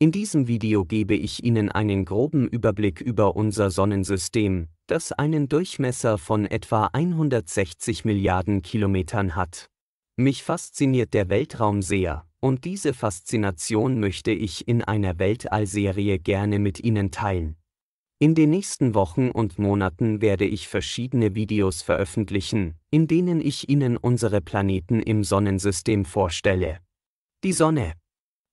In diesem Video gebe ich Ihnen einen groben Überblick über unser Sonnensystem, das einen Durchmesser von etwa 160 Milliarden Kilometern hat. Mich fasziniert der Weltraum sehr, und diese Faszination möchte ich in einer Weltallserie gerne mit Ihnen teilen. In den nächsten Wochen und Monaten werde ich verschiedene Videos veröffentlichen, in denen ich Ihnen unsere Planeten im Sonnensystem vorstelle. Die Sonne,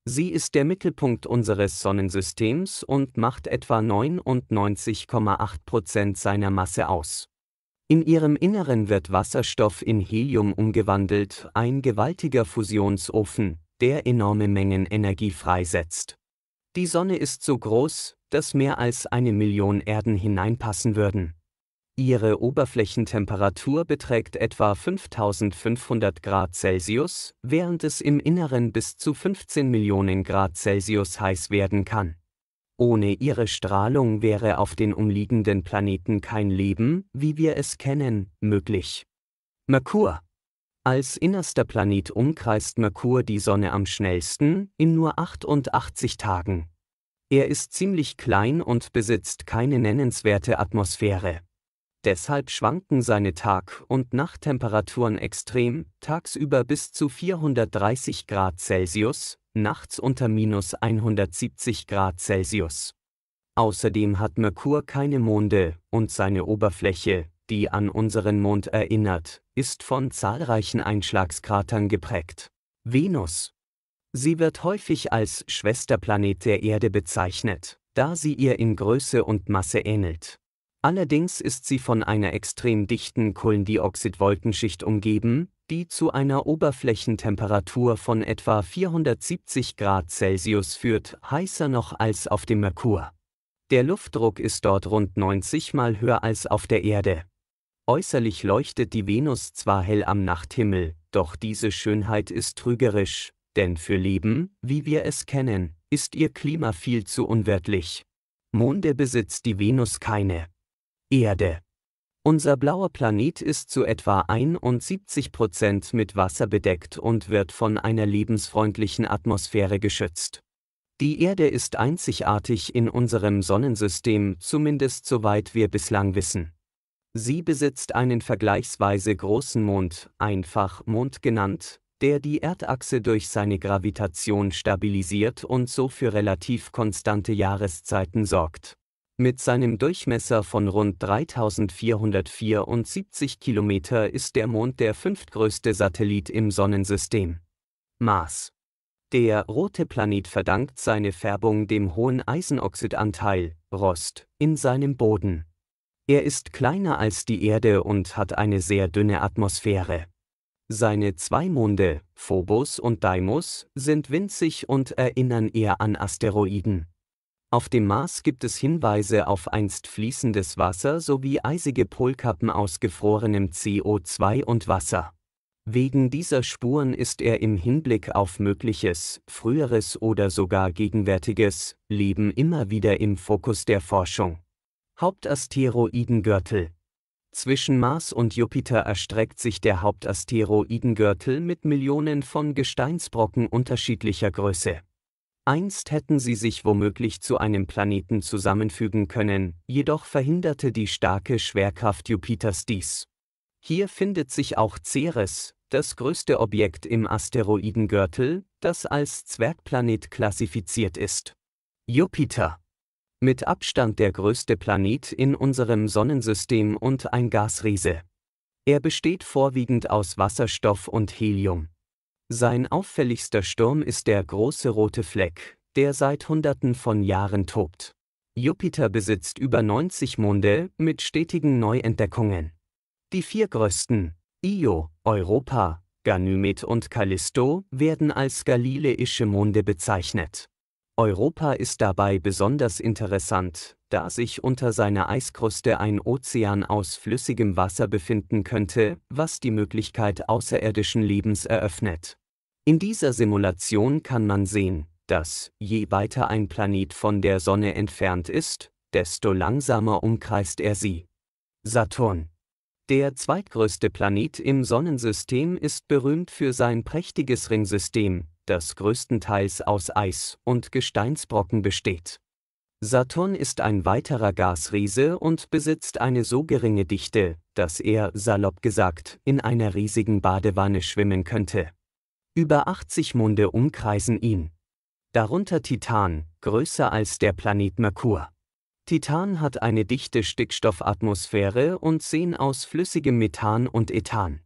Sie ist der Mittelpunkt unseres Sonnensystems und macht etwa 99,8 Prozent seiner Masse aus. In ihrem Inneren wird Wasserstoff in Helium umgewandelt, ein gewaltiger Fusionsofen, der enorme Mengen Energie freisetzt. Die Sonne ist so groß, dass mehr als eine Million Erden hineinpassen würden. Ihre Oberflächentemperatur beträgt etwa 5500 Grad Celsius, während es im Inneren bis zu 15 Millionen Grad Celsius heiß werden kann. Ohne ihre Strahlung wäre auf den umliegenden Planeten kein Leben, wie wir es kennen, möglich. Merkur. Als innerster Planet umkreist Merkur die Sonne am schnellsten, in nur 88 Tagen. Er ist ziemlich klein und besitzt keine nennenswerte Atmosphäre. Deshalb schwanken seine Tag- und Nachttemperaturen extrem, tagsüber bis zu 430 Grad Celsius, nachts unter minus 170 Grad Celsius. Außerdem hat Merkur keine Monde, und seine Oberfläche, die an unseren Mond erinnert, ist von zahlreichen Einschlagskratern geprägt. Venus. Sie wird häufig als Schwesterplanet der Erde bezeichnet, da sie ihr in Größe und Masse ähnelt. Allerdings ist sie von einer extrem dichten Kohlendioxidwolkenschicht umgeben, die zu einer Oberflächentemperatur von etwa 470 Grad Celsius führt, heißer noch als auf dem Merkur. Der Luftdruck ist dort rund 90 mal höher als auf der Erde. Äußerlich leuchtet die Venus zwar hell am Nachthimmel, doch diese Schönheit ist trügerisch, denn für Leben, wie wir es kennen, ist ihr Klima viel zu unwirtlich. Monde besitzt die Venus keine. Erde. Unser blauer Planet ist zu etwa 71 Prozent mit Wasser bedeckt und wird von einer lebensfreundlichen Atmosphäre geschützt. Die Erde ist einzigartig in unserem Sonnensystem, zumindest soweit wir bislang wissen. Sie besitzt einen vergleichsweise großen Mond, einfach Mond genannt, der die Erdachse durch seine Gravitation stabilisiert und so für relativ konstante Jahreszeiten sorgt. Mit seinem Durchmesser von rund 3474 Kilometer ist der Mond der fünftgrößte Satellit im Sonnensystem. Mars. Der rote Planet verdankt seine Färbung dem hohen Eisenoxidanteil, Rost, in seinem Boden. Er ist kleiner als die Erde und hat eine sehr dünne Atmosphäre. Seine zwei Monde, Phobos und Deimos, sind winzig und erinnern eher an Asteroiden. Auf dem Mars gibt es Hinweise auf einst fließendes Wasser sowie eisige Polkappen aus gefrorenem CO2 und Wasser. Wegen dieser Spuren ist er im Hinblick auf mögliches, früheres oder sogar gegenwärtiges Leben immer wieder im Fokus der Forschung. Hauptasteroidengürtel Zwischen Mars und Jupiter erstreckt sich der Hauptasteroidengürtel mit Millionen von Gesteinsbrocken unterschiedlicher Größe. Einst hätten sie sich womöglich zu einem Planeten zusammenfügen können, jedoch verhinderte die starke Schwerkraft Jupiters dies. Hier findet sich auch Ceres, das größte Objekt im Asteroidengürtel, das als Zwergplanet klassifiziert ist. Jupiter. Mit Abstand der größte Planet in unserem Sonnensystem und ein Gasriese. Er besteht vorwiegend aus Wasserstoff und Helium. Sein auffälligster Sturm ist der große rote Fleck, der seit Hunderten von Jahren tobt. Jupiter besitzt über 90 Monde mit stetigen Neuentdeckungen. Die vier größten, Io, Europa, Ganymed und Callisto, werden als galileische Monde bezeichnet. Europa ist dabei besonders interessant, da sich unter seiner Eiskruste ein Ozean aus flüssigem Wasser befinden könnte, was die Möglichkeit außerirdischen Lebens eröffnet. In dieser Simulation kann man sehen, dass, je weiter ein Planet von der Sonne entfernt ist, desto langsamer umkreist er sie. Saturn. Der zweitgrößte Planet im Sonnensystem ist berühmt für sein prächtiges Ringsystem, das größtenteils aus Eis und Gesteinsbrocken besteht. Saturn ist ein weiterer Gasriese und besitzt eine so geringe Dichte, dass er, salopp gesagt, in einer riesigen Badewanne schwimmen könnte. Über 80 Monde umkreisen ihn. Darunter Titan, größer als der Planet Merkur. Titan hat eine dichte Stickstoffatmosphäre und sehen aus flüssigem Methan und Ethan.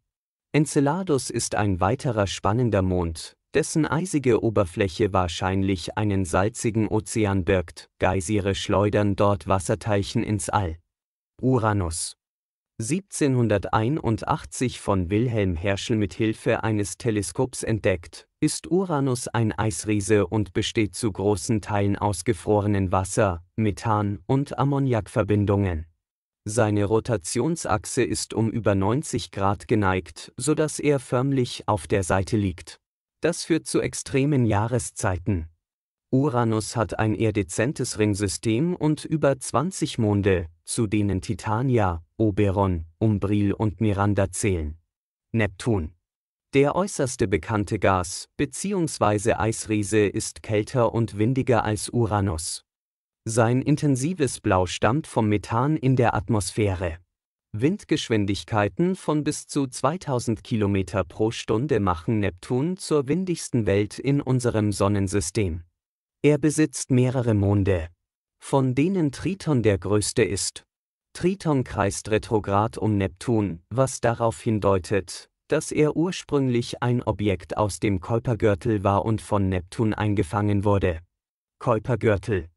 Enceladus ist ein weiterer spannender Mond, dessen eisige Oberfläche wahrscheinlich einen salzigen Ozean birgt. Geysire schleudern dort Wasserteilchen ins All. Uranus. 1781 von Wilhelm Herschel mit Hilfe eines Teleskops entdeckt, ist Uranus ein Eisriese und besteht zu großen Teilen aus gefrorenen Wasser, Methan und Ammoniakverbindungen. Seine Rotationsachse ist um über 90 Grad geneigt, sodass er förmlich auf der Seite liegt. Das führt zu extremen Jahreszeiten Uranus hat ein eher dezentes Ringsystem und über 20 Monde, zu denen Titania, Oberon, Umbril und Miranda zählen. Neptun. Der äußerste bekannte Gas- bzw. Eisriese ist kälter und windiger als Uranus. Sein intensives Blau stammt vom Methan in der Atmosphäre. Windgeschwindigkeiten von bis zu 2000 km pro Stunde machen Neptun zur windigsten Welt in unserem Sonnensystem. Er besitzt mehrere Monde, von denen Triton der größte ist. Triton kreist retrograd um Neptun, was darauf hindeutet, dass er ursprünglich ein Objekt aus dem Käupergürtel war und von Neptun eingefangen wurde. Käupergürtel.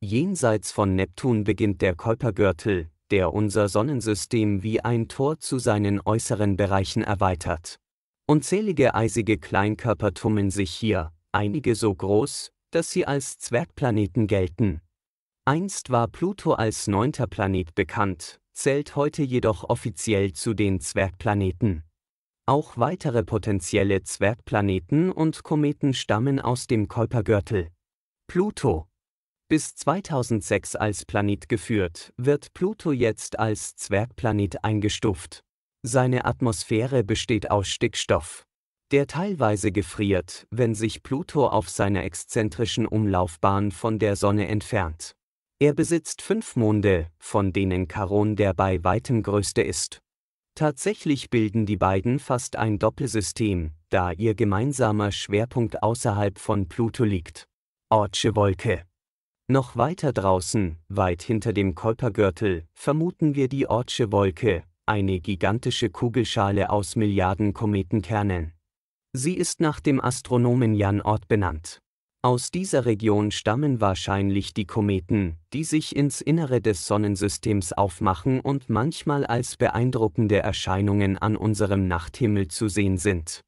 Jenseits von Neptun beginnt der Käupergürtel, der unser Sonnensystem wie ein Tor zu seinen äußeren Bereichen erweitert. Unzählige eisige Kleinkörper tummeln sich hier, einige so groß, dass sie als Zwergplaneten gelten. Einst war Pluto als neunter Planet bekannt, zählt heute jedoch offiziell zu den Zwergplaneten. Auch weitere potenzielle Zwergplaneten und Kometen stammen aus dem Kuipergürtel. Pluto. Bis 2006 als Planet geführt, wird Pluto jetzt als Zwergplanet eingestuft. Seine Atmosphäre besteht aus Stickstoff, der teilweise gefriert, wenn sich Pluto auf seiner exzentrischen Umlaufbahn von der Sonne entfernt. Er besitzt fünf Monde, von denen Charon der bei weitem größte ist. Tatsächlich bilden die beiden fast ein Doppelsystem, da ihr gemeinsamer Schwerpunkt außerhalb von Pluto liegt. Ortsche Wolke. Noch weiter draußen, weit hinter dem Kolpergürtel, vermuten wir die Ortsche Wolke, eine gigantische Kugelschale aus Milliarden Kometenkernen. Sie ist nach dem Astronomen Jan Ort benannt. Aus dieser Region stammen wahrscheinlich die Kometen, die sich ins Innere des Sonnensystems aufmachen und manchmal als beeindruckende Erscheinungen an unserem Nachthimmel zu sehen sind.